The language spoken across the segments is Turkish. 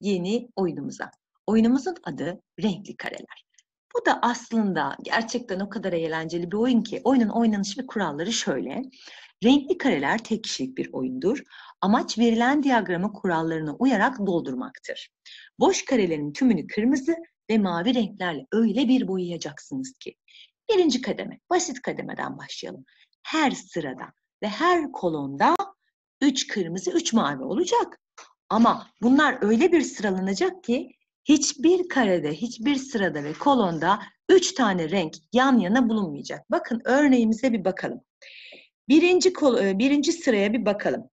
yeni oyunumuza. Oyunumuzun adı Renkli Kareler. Bu da aslında gerçekten o kadar eğlenceli bir oyun ki oyunun oynanış ve kuralları şöyle. Renkli kareler tek kişilik bir oyundur. Amaç verilen diyagramı kurallarına uyarak doldurmaktır. Boş karelerin tümünü kırmızı ve mavi renklerle öyle bir boyayacaksınız ki. Birinci kademe, basit kademeden başlayalım. Her sırada ve her kolonda 3 kırmızı, 3 mavi olacak. Ama bunlar öyle bir sıralanacak ki hiçbir karede, hiçbir sırada ve kolonda üç tane renk yan yana bulunmayacak. Bakın örneğimize bir bakalım. Birinci, kol, e, birinci sıraya bir bakalım.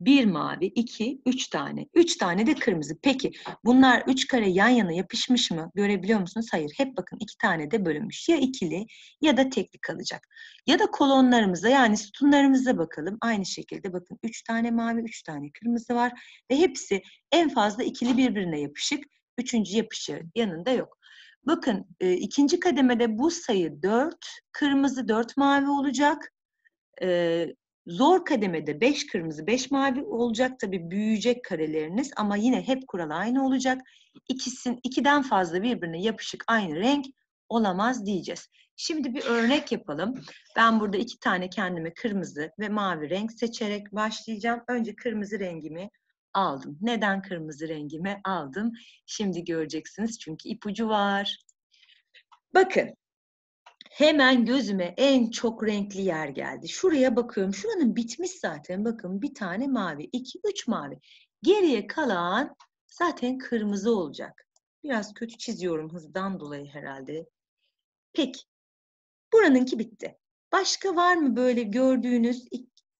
Bir mavi, iki, üç tane. Üç tane de kırmızı. Peki bunlar üç kare yan yana yapışmış mı? Görebiliyor musunuz? Hayır. Hep bakın iki tane de bölünmüş. Ya ikili ya da tekli kalacak. Ya da kolonlarımıza yani sütunlarımıza bakalım. Aynı şekilde bakın üç tane mavi, üç tane kırmızı var. Ve hepsi en fazla ikili birbirine yapışık. Üçüncü yapışığı yanında yok. Bakın e, ikinci kademede bu sayı dört, kırmızı dört mavi olacak. E, Zor kademede 5 kırmızı 5 mavi olacak. tabi büyüyecek kareleriniz ama yine hep kural aynı olacak. İkisin, ikiden fazla birbirine yapışık aynı renk olamaz diyeceğiz. Şimdi bir örnek yapalım. Ben burada iki tane kendime kırmızı ve mavi renk seçerek başlayacağım. Önce kırmızı rengimi aldım. Neden kırmızı rengimi aldım? Şimdi göreceksiniz çünkü ipucu var. Bakın hemen gözüme en çok renkli yer geldi. Şuraya bakıyorum. Şuranın bitmiş zaten. Bakın bir tane mavi, iki, üç mavi. Geriye kalan zaten kırmızı olacak. Biraz kötü çiziyorum hızdan dolayı herhalde. Peki. Buranınki bitti. Başka var mı böyle gördüğünüz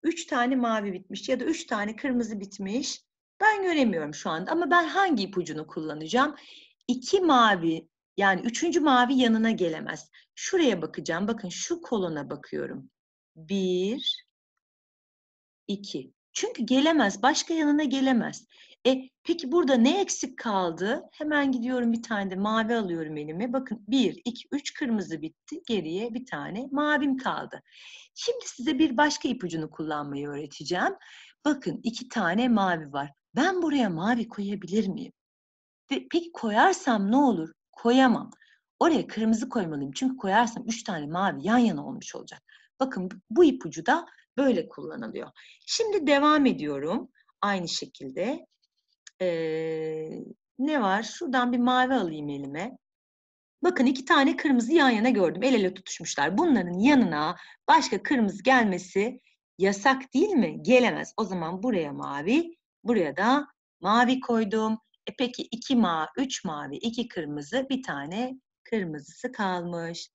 üç tane mavi bitmiş ya da üç tane kırmızı bitmiş? Ben göremiyorum şu anda ama ben hangi ipucunu kullanacağım? İki mavi yani üçüncü mavi yanına gelemez. Şuraya bakacağım. Bakın şu kolona bakıyorum. Bir, iki. Çünkü gelemez. Başka yanına gelemez. E peki burada ne eksik kaldı? Hemen gidiyorum bir tane de mavi alıyorum elime. Bakın bir, iki, üç kırmızı bitti. Geriye bir tane mavim kaldı. Şimdi size bir başka ipucunu kullanmayı öğreteceğim. Bakın iki tane mavi var. Ben buraya mavi koyabilir miyim? Peki koyarsam ne olur? koyamam. Oraya kırmızı koymalıyım. Çünkü koyarsam üç tane mavi yan yana olmuş olacak. Bakın bu ipucu da böyle kullanılıyor. Şimdi devam ediyorum. Aynı şekilde. Ee, ne var? Şuradan bir mavi alayım elime. Bakın iki tane kırmızı yan yana gördüm. El ele tutuşmuşlar. Bunların yanına başka kırmızı gelmesi yasak değil mi? Gelemez. O zaman buraya mavi, buraya da mavi koydum. E peki iki mavi, üç mavi, iki kırmızı, bir tane kırmızısı kalmış.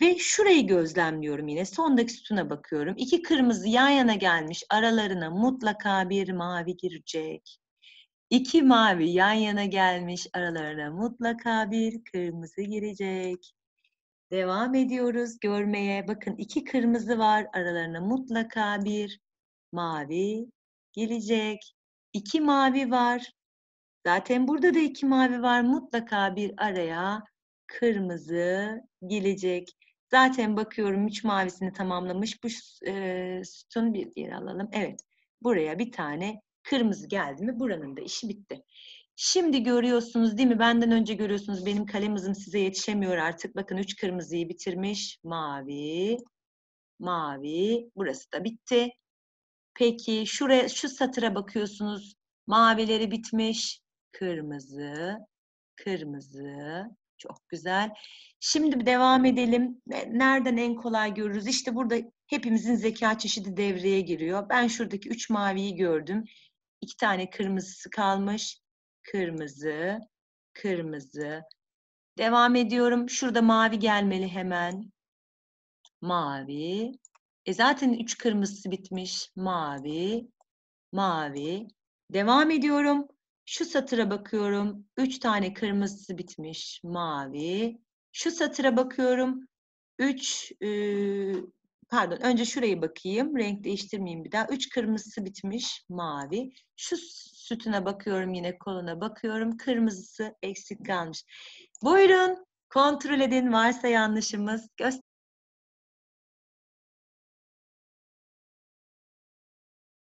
Ve şurayı gözlemliyorum yine. Sondaki sütuna bakıyorum. İki kırmızı yan yana gelmiş. Aralarına mutlaka bir mavi girecek. İki mavi yan yana gelmiş. Aralarına mutlaka bir kırmızı girecek. Devam ediyoruz görmeye. Bakın iki kırmızı var. Aralarına mutlaka bir mavi gelecek. İki mavi var. Zaten burada da iki mavi var. Mutlaka bir araya kırmızı gelecek. Zaten bakıyorum üç mavisini tamamlamış. Bu e, sütun bir diğer alalım. Evet. Buraya bir tane kırmızı geldi mi buranın da işi bitti. Şimdi görüyorsunuz değil mi? Benden önce görüyorsunuz. Benim kalem hızım size yetişemiyor artık. Bakın üç kırmızıyı bitirmiş. Mavi, mavi. Burası da bitti. Peki şuraya, şu satıra bakıyorsunuz. Mavileri bitmiş kırmızı, kırmızı. Çok güzel. Şimdi devam edelim. Nereden en kolay görürüz? İşte burada hepimizin zeka çeşidi devreye giriyor. Ben şuradaki üç maviyi gördüm. İki tane kırmızısı kalmış. Kırmızı, kırmızı. Devam ediyorum. Şurada mavi gelmeli hemen. Mavi. E zaten üç kırmızısı bitmiş. Mavi, mavi. Devam ediyorum. Şu satıra bakıyorum. Üç tane kırmızısı bitmiş. Mavi. Şu satıra bakıyorum. Üç, e, pardon önce şurayı bakayım. Renk değiştirmeyeyim bir daha. Üç kırmızısı bitmiş. Mavi. Şu sütüne bakıyorum yine koluna bakıyorum. Kırmızısı eksik kalmış. Buyurun kontrol edin varsa yanlışımız. Göster